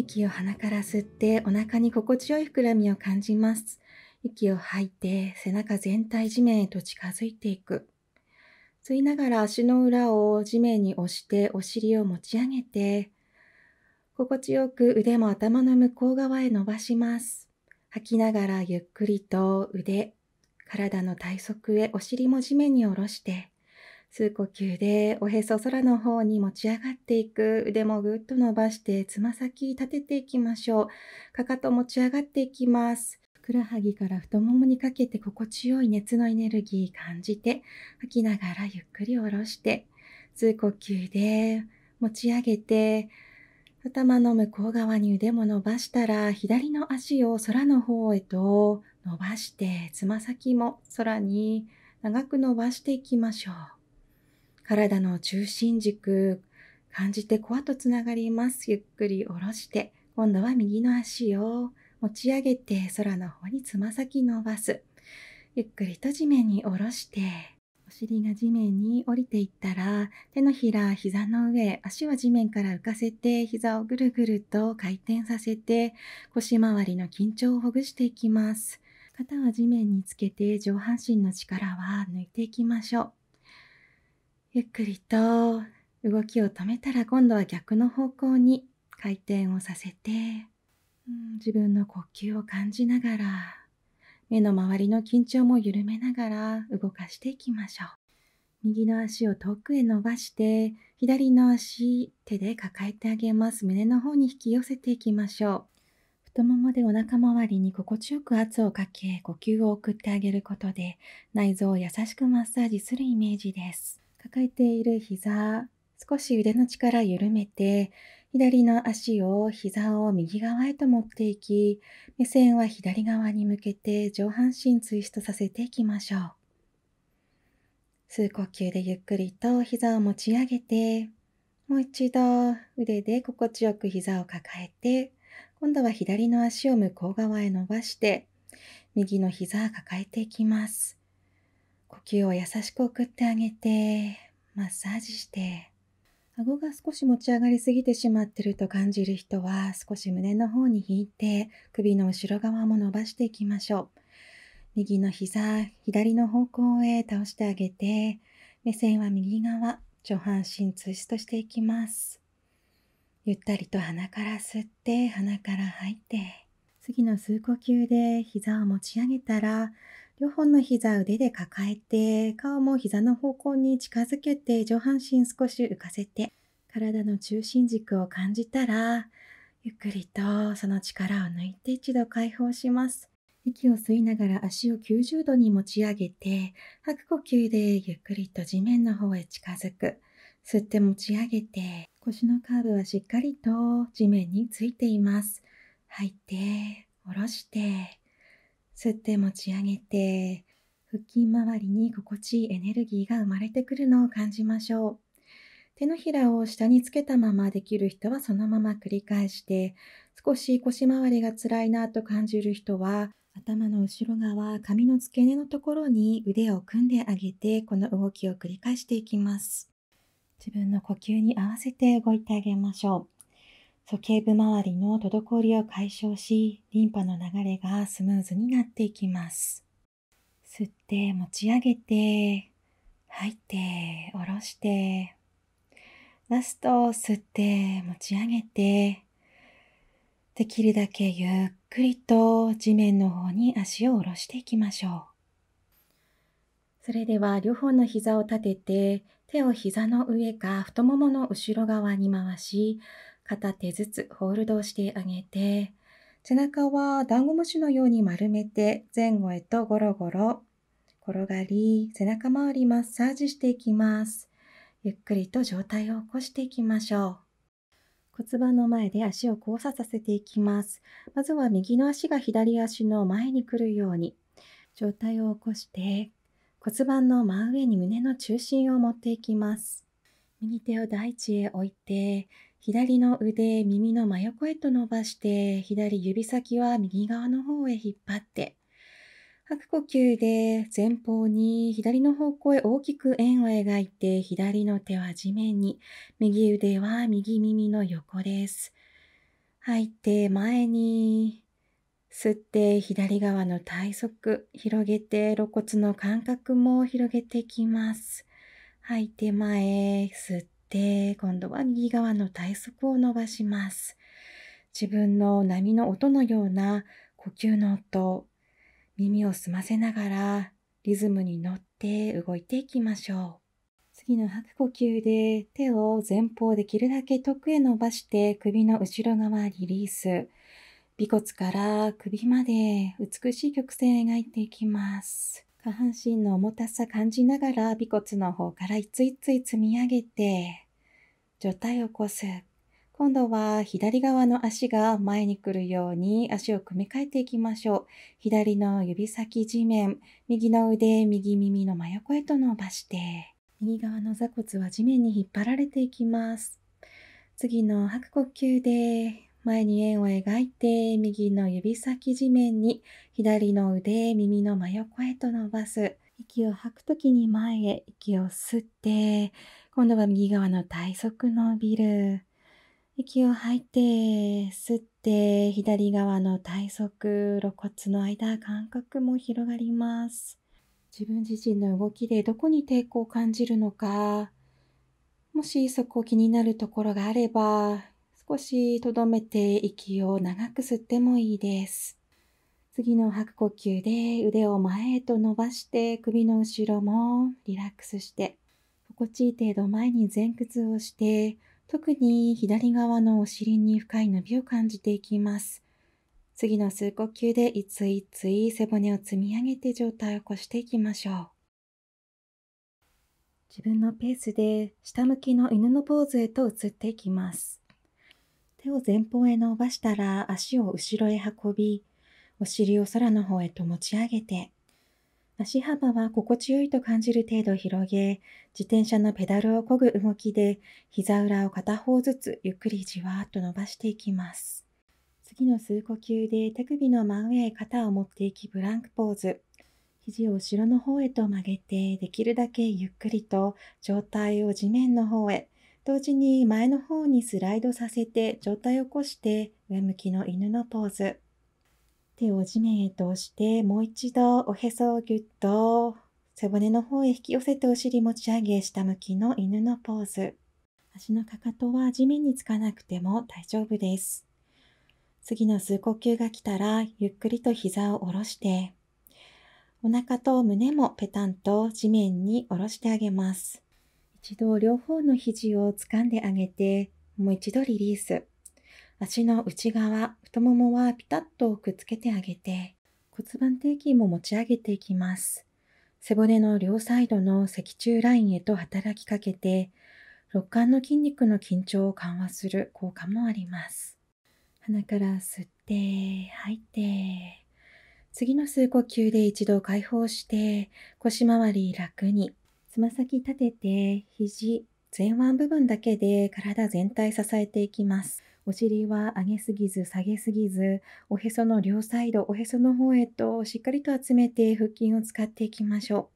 息を鼻から吸ってお腹に心地よい膨らみを感じます。息を吐いて背中全体地面へと近づいていく。吸いながら足の裏を地面に押してお尻を持ち上げて、心地よく腕も頭の向こう側へ伸ばします。吐きながらゆっくりと腕、体の体側へお尻も地面に下ろして、吸う呼吸でおへそ空の方に持ち上がっていく腕もぐっと伸ばしてつま先立てていきましょうかかと持ち上がっていきますふくらはぎから太ももにかけて心地よい熱のエネルギー感じて吐きながらゆっくり下ろして吸う呼吸で持ち上げて頭の向こう側に腕も伸ばしたら左の足を空の方へと伸ばしてつま先も空に長く伸ばしていきましょう。体の中心軸、感じてコアとつながります。ゆっくり下ろして、今度は右の足を持ち上げて、空の方につま先伸ばす。ゆっくりと地面に下ろして、お尻が地面に降りていったら、手のひら、膝の上、足は地面から浮かせて、膝をぐるぐると回転させて、腰回りの緊張をほぐしていきます。肩は地面につけて、上半身の力は抜いていきましょう。ゆっくりと動きを止めたら今度は逆の方向に回転をさせて、うん、自分の呼吸を感じながら目の周りの緊張も緩めながら動かしていきましょう右の足を遠くへ伸ばして左の足手で抱えてあげます胸の方に引き寄せていきましょう太ももでお腹周りに心地よく圧をかけ呼吸を送ってあげることで内臓を優しくマッサージするイメージです抱えている膝、少し腕の力緩めて、左の足を膝を右側へと持っていき、目線は左側に向けて上半身ツイストさせていきましょう。数呼吸でゆっくりと膝を持ち上げて、もう一度腕で心地よく膝を抱えて、今度は左の足を向こう側へ伸ばして、右の膝抱えていきます。吸を優しく送ってあげて、マッサージして、顎が少し持ち上がりすぎてしまってると感じる人は、少し胸の方に引いて、首の後ろ側も伸ばしていきましょう。右の膝、左の方向へ倒してあげて、目線は右側、上半身ツイストしていきます。ゆったりと鼻から吸って、鼻から吐いて、次の数呼吸で膝を持ち上げたら、両方の膝腕で抱えて、顔も膝の方向に近づけて、上半身少し浮かせて、体の中心軸を感じたら、ゆっくりとその力を抜いて一度解放します。息を吸いながら足を90度に持ち上げて、吐く呼吸でゆっくりと地面の方へ近づく。吸って持ち上げて、腰のカーブはしっかりと地面についています。吐いて、下ろして、吸って持ち上げて腹筋周りに心地いいエネルギーが生まれてくるのを感じましょう手のひらを下につけたままできる人はそのまま繰り返して少し腰回りが辛いなと感じる人は頭の後ろ側髪の付け根のところに腕を組んであげてこの動きを繰り返していきます自分の呼吸に合わせて動いてあげましょう鼠径部周りの滞りを解消し、リンパの流れがスムーズになっていきます。吸って持ち上げて、吐いて下ろして、ラスト吸って持ち上げて、できるだけゆっくりと地面の方に足を下ろしていきましょう。それでは両方の膝を立てて、手を膝の上か太ももの後ろ側に回し、片手ずつホールドをしてあげて背中はダンゴムシのように丸めて前後へとゴロゴロ転がり背中周りマッサージしていきますゆっくりと上体を起こしていきましょう骨盤の前で足を交差させていきますまずは右の足が左足の前に来るように上体を起こして骨盤の真上に胸の中心を持っていきます右手を大地へ置いて左の腕、耳の真横へと伸ばして、左指先は右側の方へ引っ張って、吐く呼吸で前方に左の方向へ大きく円を描いて、左の手は地面に、右腕は右耳の横です。吐いて前に、吸って左側の体側広げて肋骨の間隔も広げてきます。吐いて前、吸って、今度は右側の体側を伸ばします。自分の波の音のような呼吸の音、耳を澄ませながらリズムに乗って動いていきましょう。次の吐く呼吸で手を前方できるだけ遠くへ伸ばして首の後ろ側リリース。尾骨から首まで美しい曲線を描いていきます。下半身の重たさ感じながら尾骨の方からいついつい積み上げて上体を起こす今度は左側の足が前に来るように足を組み替えていきましょう左の指先地面右の腕右耳の真横へと伸ばして右側の座骨は地面に引っ張られていきます次の吐く呼吸で前に円を描いて、右の指先地面に、左の腕、耳の真横へと伸ばす。息を吐くときに前へ息を吸って、今度は右側の体側伸びる。息を吐いて、吸って、左側の体側、露骨の間、感覚も広がります。自分自身の動きでどこに抵抗を感じるのか、もしそこ気になるところがあれば、少しとどめて息を長く吸ってもいいです。次の吐く呼吸で腕を前へと伸ばして首の後ろもリラックスして心地いい程度前に前屈をして特に左側のお尻に深い伸びを感じていきます。次の吸う呼吸でいついつい背骨を積み上げて上体を起こしていきましょう。自分のペースで下向きの犬のポーズへと移っていきます。手を前方へ伸ばしたら足を後ろへ運び、お尻を空の方へと持ち上げて、足幅は心地よいと感じる程度広げ、自転車のペダルを漕ぐ動きで、膝裏を片方ずつゆっくりじわーっと伸ばしていきます。次の数呼吸で手首の真上へ肩を持っていきブランクポーズ。肘を後ろの方へと曲げて、できるだけゆっくりと上体を地面の方へ、同時に前の方にスライドさせて上体を起こして上向きの犬のポーズ手を地面へと押してもう一度おへそをぎゅっと背骨の方へ引き寄せてお尻持ち上げ下向きの犬のポーズ足のかかとは地面につかなくても大丈夫です次の数呼吸が来たらゆっくりと膝を下ろしてお腹と胸もペタンと地面に下ろしてあげます一度両方の肘を掴んであげて、もう一度リリース。足の内側、太ももはピタッとくっつけてあげて、骨盤底筋も持ち上げていきます。背骨の両サイドの脊柱ラインへと働きかけて、肋間の筋肉の緊張を緩和する効果もあります。鼻から吸って、吐いて、次の吸う呼吸で一度解放して、腰回り楽に、つま先立てて、肘、前腕部分だけで体全体支えていきます。お尻は上げすぎず下げすぎず、おへその両サイド、おへその方へとしっかりと集めて腹筋を使っていきましょ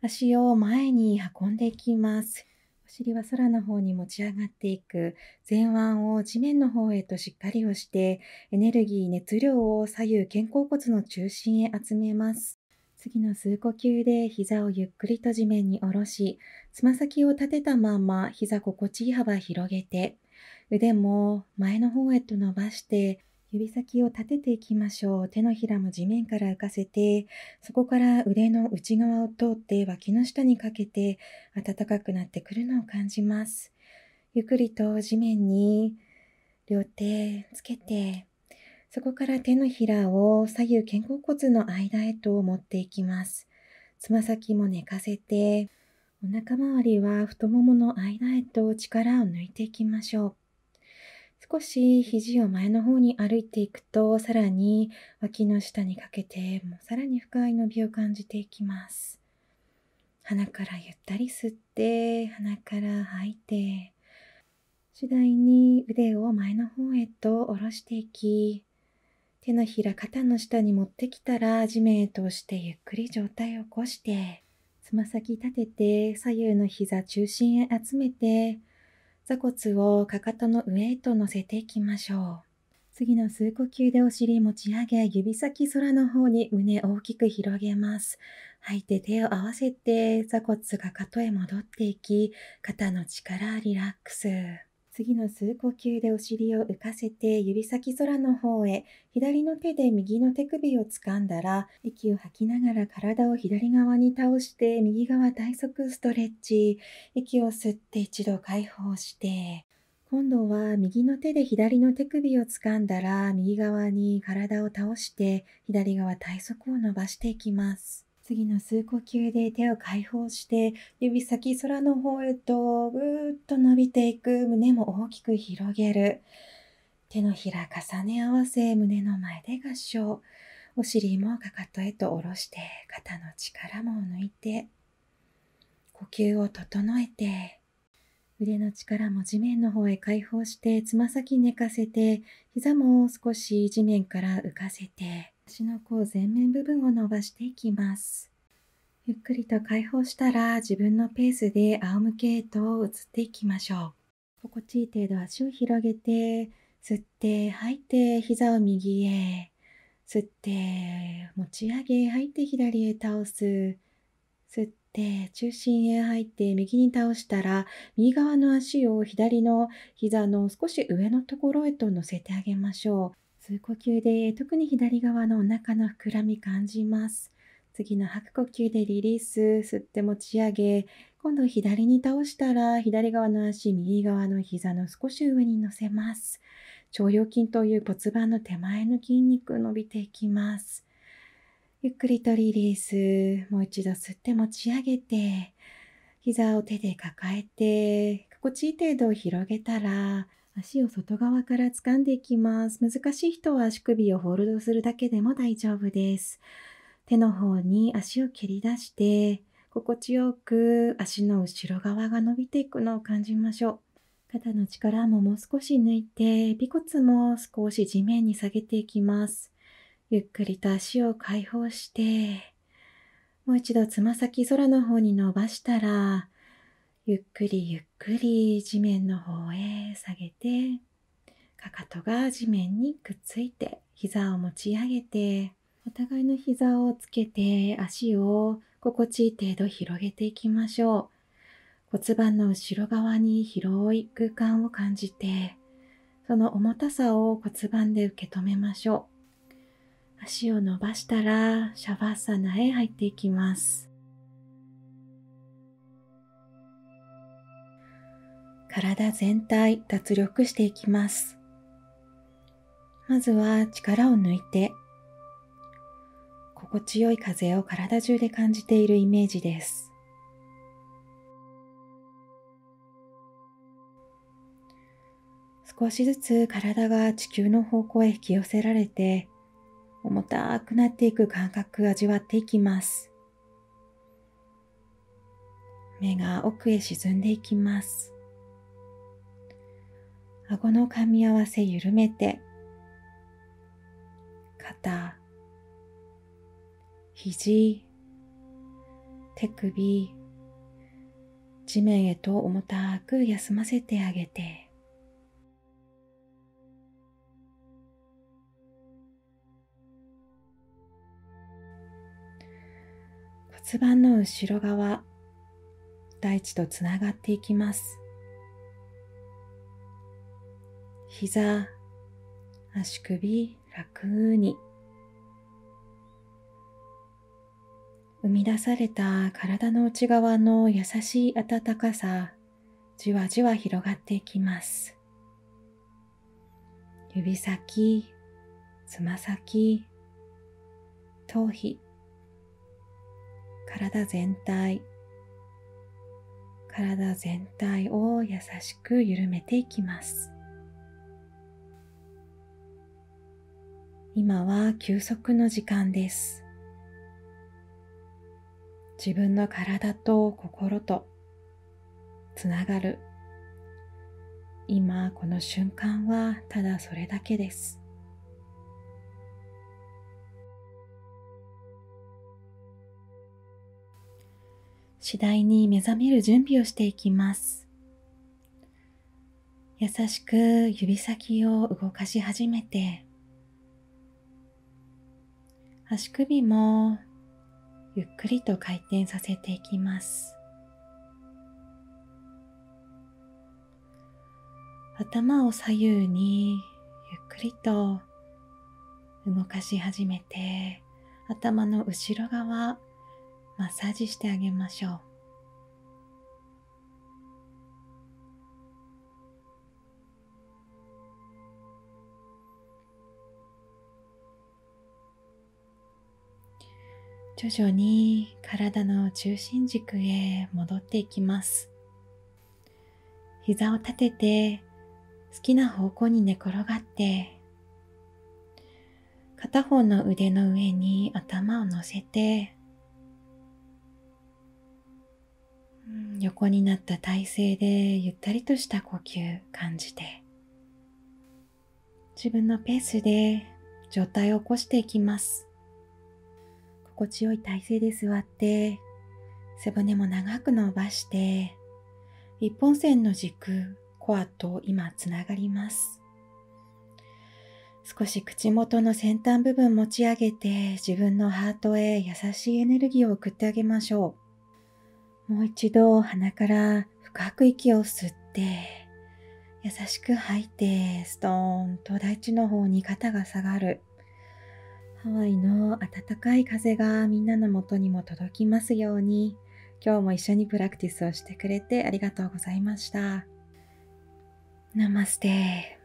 う。足を前に運んでいきます。お尻は空の方に持ち上がっていく。前腕を地面の方へとしっかり押して、エネルギー、熱量を左右肩甲骨の中心へ集めます。次の数呼吸で膝をゆっくりと地面に下ろし、つま先を立てたまま膝心地いい幅広げて、腕も前の方へと伸ばして、指先を立てていきましょう。手のひらも地面から浮かせて、そこから腕の内側を通って脇の下にかけて暖かくなってくるのを感じます。ゆっくりと地面に両手つけてそこから手のひらを左右肩甲骨の間へと持っていきます。つま先も寝かせて、お腹周りは太ももの間へと力を抜いていきましょう。少し肘を前の方に歩いていくと、さらに脇の下にかけて、もうさらに深い伸びを感じていきます。鼻からゆったり吸って、鼻から吐いて、次第に腕を前の方へと下ろしていき、手のひら肩の下に持ってきたら地面へ通してゆっくり上体を起こしてつま先立てて左右の膝中心へ集めて座骨をかかとの上へと乗せていきましょう次の数呼吸でお尻持ち上げ指先空の方に胸大きく広げます吐いて手を合わせて座骨かかとへ戻っていき肩の力リラックス次のう呼吸でお尻を浮かせて指先空の方へ左の手で右の手首を掴んだら息を吐きながら体を左側に倒して右側体側ストレッチ息を吸って一度解放して今度は右の手で左の手首を掴んだら右側に体を倒して左側体側を伸ばしていきます。次の数呼吸で手を解放して指先空の方へとぐーっと伸びていく胸も大きく広げる手のひら重ね合わせ胸の前で合掌お尻もかかとへと下ろして肩の力も抜いて呼吸を整えて腕の力も地面の方へ解放してつま先寝かせて膝も少し地面から浮かせて足の甲前面部分を伸ばしていきますゆっくりと解放したら自分のペースで仰向けへと移っていきましょう心地いい程度足を広げて吸って吐いて膝を右へ吸って持ち上げ吐いて左へ倒す吸って中心へ入って右に倒したら右側の足を左の膝の少し上のところへと乗せてあげましょう吸う呼吸で特に左側のお腹の膨らみ感じます次の吐く呼吸でリリース吸って持ち上げ今度左に倒したら左側の足右側の膝の少し上に乗せます腸腰筋という骨盤の手前の筋肉伸びていきますゆっくりとリリースもう一度吸って持ち上げて膝を手で抱えて心地いい程度広げたら足を外側から掴んでいきます難しい人は足首をホールドするだけでも大丈夫です手の方に足を蹴り出して心地よく足の後ろ側が伸びていくのを感じましょう肩の力ももう少し抜いて尾骨も少し地面に下げていきますゆっくりと足を解放してもう一度つま先空の方に伸ばしたらゆっくりゆっくり地面の方へ下げてかかとが地面にくっついて膝を持ち上げてお互いの膝をつけて足を心地いい程度広げていきましょう骨盤の後ろ側に広い空間を感じてその重たさを骨盤で受け止めましょう足を伸ばしたらシャワーサナへ入っていきます体全体脱力していきます。まずは力を抜いて、心地よい風を体中で感じているイメージです。少しずつ体が地球の方向へ引き寄せられて重たくなっていく感覚味わっていきます目が奥へ沈んでいきます顎の噛み合わせ緩めて肩肘手首地面へと重たく休ませてあげて骨盤の後ろ側大地とつながっていきます膝、足首、楽に。生み出された体の内側の優しい温かさ、じわじわ広がっていきます。指先、つま先、頭皮、体全体、体全体を優しく緩めていきます。今は休息の時間です。自分の体と心とつながる今この瞬間はただそれだけです。次第に目覚める準備をしていきます。優しく指先を動かし始めて足首もゆっくりと回転させていきます頭を左右にゆっくりと動かし始めて頭の後ろ側マッサージしてあげましょう徐々に体の中心軸へ戻っていきます膝を立てて好きな方向に寝転がって片方の腕の上に頭を乗せて横になった体勢でゆったりとした呼吸感じて自分のペースで状態を起こしていきます心地よい体勢で座って背骨も長く伸ばして一本線の軸コアと今つながります少し口元の先端部分持ち上げて自分のハートへ優しいエネルギーを送ってあげましょうもう一度鼻から深く息を吸って優しく吐いてストーンと大地の方に肩が下がるハワイの暖かい風がみんなの元にも届きますように今日も一緒にプラクティスをしてくれてありがとうございました。ナマステ